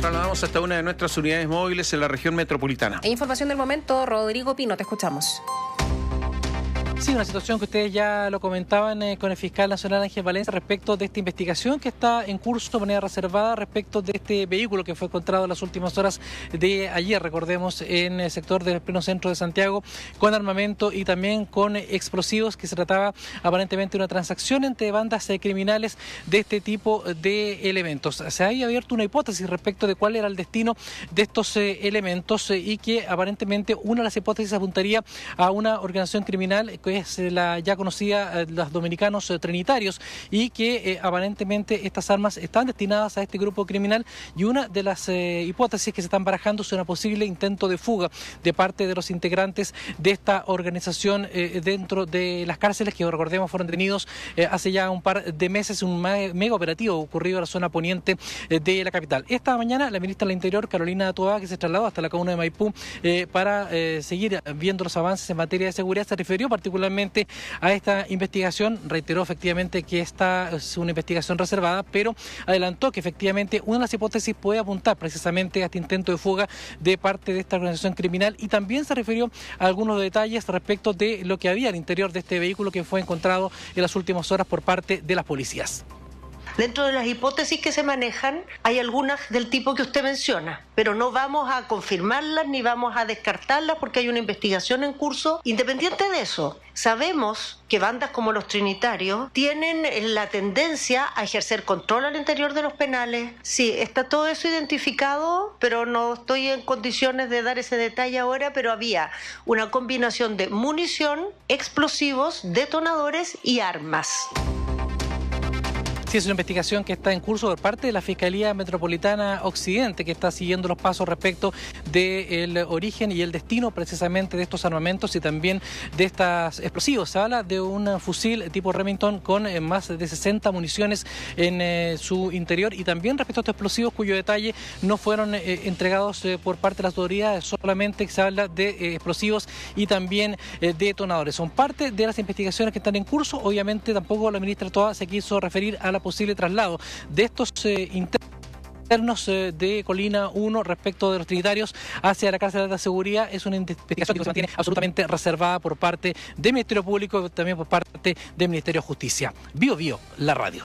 trasladamos hasta una de nuestras unidades móviles en la región metropolitana. información del momento, Rodrigo Pino, te escuchamos. Sí, una situación que ustedes ya lo comentaban eh, con el fiscal nacional Ángel Valencia respecto de esta investigación que está en curso de manera reservada respecto de este vehículo que fue encontrado en las últimas horas de ayer, recordemos, en el sector del pleno centro de Santiago, con armamento y también con explosivos, que se trataba aparentemente de una transacción entre bandas criminales de este tipo de elementos. Se había abierto una hipótesis respecto de cuál era el destino de estos eh, elementos eh, y que aparentemente una de las hipótesis apuntaría a una organización criminal es eh, la ya conocida, eh, los dominicanos eh, trinitarios, y que aparentemente estas armas están destinadas a este grupo criminal y una de las hipótesis que se están barajando es un posible intento de fuga de parte de los integrantes de esta organización dentro de las cárceles que recordemos fueron detenidos hace ya un par de meses un mega operativo ocurrido en la zona poniente de la capital. Esta mañana la ministra del Interior, Carolina Toa, que se trasladó hasta la comuna de Maipú para seguir viendo los avances en materia de seguridad, se refirió particularmente a esta investigación. Reiteró efectivamente que esta es una investigación reservada, pero adelantó que efectivamente una de las hipótesis puede apuntar precisamente a este intento de fuga de parte de esta organización criminal y también se refirió a algunos detalles respecto de lo que había al interior de este vehículo que fue encontrado en las últimas horas por parte de las policías. Dentro de las hipótesis que se manejan, hay algunas del tipo que usted menciona, pero no vamos a confirmarlas ni vamos a descartarlas porque hay una investigación en curso. Independiente de eso, sabemos que bandas como los Trinitarios tienen la tendencia a ejercer control al interior de los penales. Sí, está todo eso identificado, pero no estoy en condiciones de dar ese detalle ahora, pero había una combinación de munición, explosivos, detonadores y armas. Sí, es una investigación que está en curso por parte de la Fiscalía Metropolitana Occidente, que está siguiendo los pasos respecto del origen y el destino precisamente de estos armamentos y también de estas explosivos. Se habla de un fusil tipo Remington con eh, más de 60 municiones en eh, su interior y también respecto a estos explosivos cuyo detalle no fueron eh, entregados por parte de las autoridades, solamente se habla de explosivos y también detonadores. Son parte de las investigaciones que están en curso. Obviamente tampoco la ministra Toda se quiso referir a la posible traslado de estos eh, internos eh, de Colina 1 respecto de los trinitarios hacia la cárcel de la seguridad es una investigación que se mantiene absolutamente reservada por parte del Ministerio Público y también por parte del Ministerio de Justicia. Bio Bio, la radio.